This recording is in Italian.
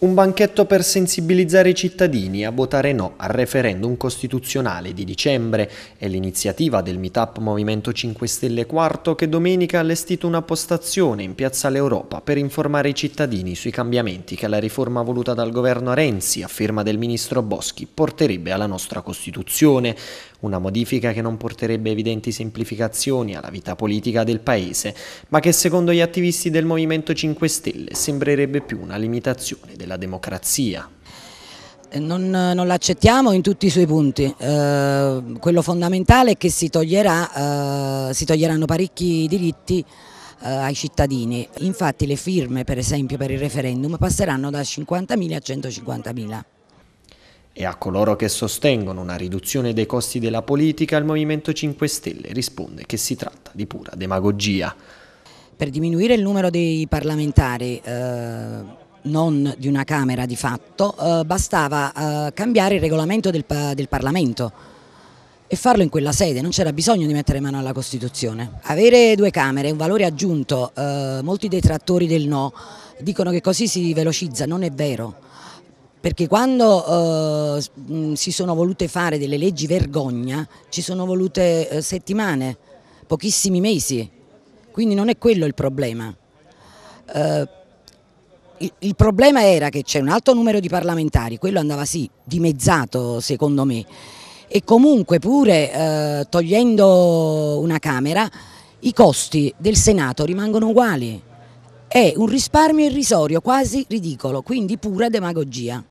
Un banchetto per sensibilizzare i cittadini a votare no al referendum costituzionale di dicembre è l'iniziativa del Meetup Movimento 5 Stelle Quarto che domenica ha allestito una postazione in Piazza l'Europa per informare i cittadini sui cambiamenti che la riforma voluta dal governo Renzi, a firma del ministro Boschi, porterebbe alla nostra Costituzione. Una modifica che non porterebbe evidenti semplificazioni alla vita politica del Paese, ma che secondo gli attivisti del Movimento 5 Stelle sembrerebbe più una limitazione del la democrazia. Eh, non, non l'accettiamo in tutti i suoi punti, eh, quello fondamentale è che si, toglierà, eh, si toglieranno parecchi diritti eh, ai cittadini, infatti le firme per esempio per il referendum passeranno da 50.000 a 150.000. E a coloro che sostengono una riduzione dei costi della politica, il Movimento 5 Stelle risponde che si tratta di pura demagogia. Per diminuire il numero dei parlamentari... Eh non di una Camera di fatto, eh, bastava eh, cambiare il regolamento del, del, Parlamento e farlo in quella sede, non c'era bisogno di mettere mano alla Costituzione. Avere due Camere è un valore aggiunto, eh, molti detrattori del no dicono che così si velocizza, non è vero. Perché quando eh, si sono volute fare delle leggi vergogna ci sono volute eh, settimane, pochissimi mesi, quindi non è quello il problema. Eh, il, il, problema era che c'è un alto numero di parlamentari, quello andava sì dimezzato secondo me e comunque pure eh, togliendo una Camera i costi del Senato rimangono uguali, è un risparmio irrisorio, quasi ridicolo, quindi pura demagogia.